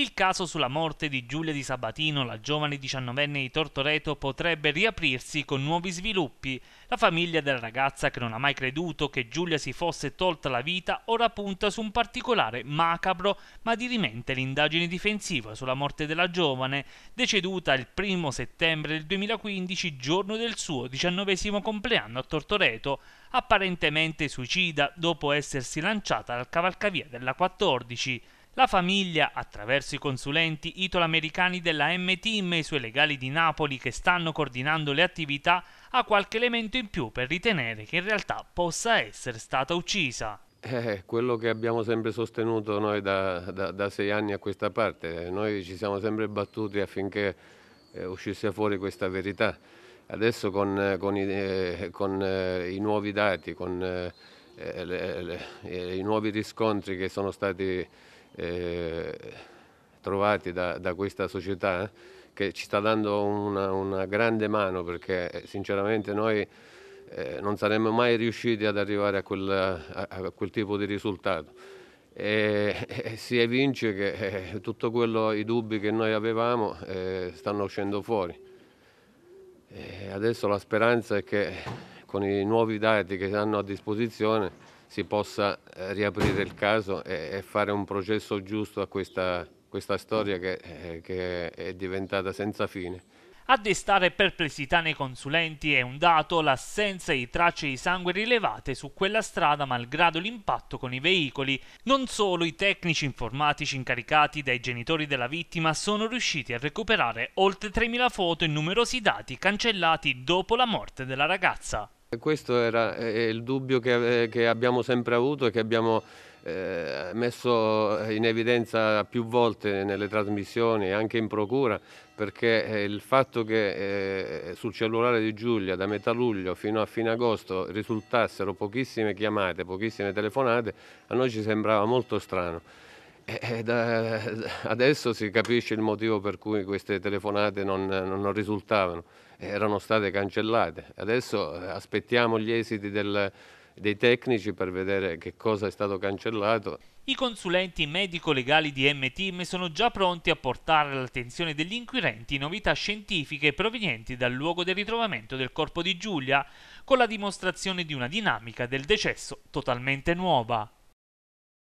il caso sulla morte di Giulia di Sabatino, la giovane diciannovenne di Tortoreto, potrebbe riaprirsi con nuovi sviluppi. La famiglia della ragazza che non ha mai creduto che Giulia si fosse tolta la vita ora punta su un particolare macabro ma dirimente l'indagine difensiva sulla morte della giovane, deceduta il primo settembre del 2015, giorno del suo diciannovesimo compleanno a Tortoreto, apparentemente suicida dopo essersi lanciata dal cavalcavia della 14. La famiglia, attraverso i consulenti italo-americani della M-Team e i suoi legali di Napoli che stanno coordinando le attività, ha qualche elemento in più per ritenere che in realtà possa essere stata uccisa. Eh, quello che abbiamo sempre sostenuto noi da, da, da, sei anni a questa parte, noi ci siamo sempre battuti affinché eh, uscisse fuori questa verità. Adesso con, con, i, eh, eh i, nuovi dati, con eh, le, le, i nuovi riscontri che sono stati eh, trovati da, da, questa società eh, che ci sta dando una, una grande mano perché eh, sinceramente noi eh, non saremmo mai riusciti ad arrivare a quel, a, a quel tipo di risultato. E, e si evince che eh, tutto i dubbi che noi avevamo eh, stanno uscendo fuori. E adesso la speranza è che con i nuovi dati che hanno a disposizione si possa eh, riaprire il caso e, e fare un processo giusto a questa, questa storia che, eh, che è diventata senza fine. A destare perplessità nei consulenti è un dato l'assenza di tracce di sangue rilevate su quella strada malgrado l'impatto con i veicoli. Non solo i tecnici informatici incaricati dai genitori della vittima sono riusciti a recuperare oltre 3.000 foto e numerosi dati cancellati dopo la morte della ragazza. Questo era eh, il dubbio che, eh, che abbiamo sempre avuto e che abbiamo eh, messo in evidenza più volte nelle trasmissioni e anche in procura perché eh, il fatto che eh, sul cellulare di Giulia da metà luglio fino a fine agosto risultassero pochissime chiamate, pochissime telefonate, a noi ci sembrava molto strano. Eh, eh, da, eh, adesso si capisce il motivo per cui queste telefonate non, non risultavano, erano state cancellate. Adesso eh, aspettiamo gli esiti del, dei tecnici per vedere che cosa è stato cancellato. I consulenti medico-legali di M-Team sono già pronti a portare all'attenzione degli inquirenti novità scientifiche provenienti dal luogo del ritrovamento del corpo di Giulia, con la dimostrazione di una dinamica del decesso totalmente nuova.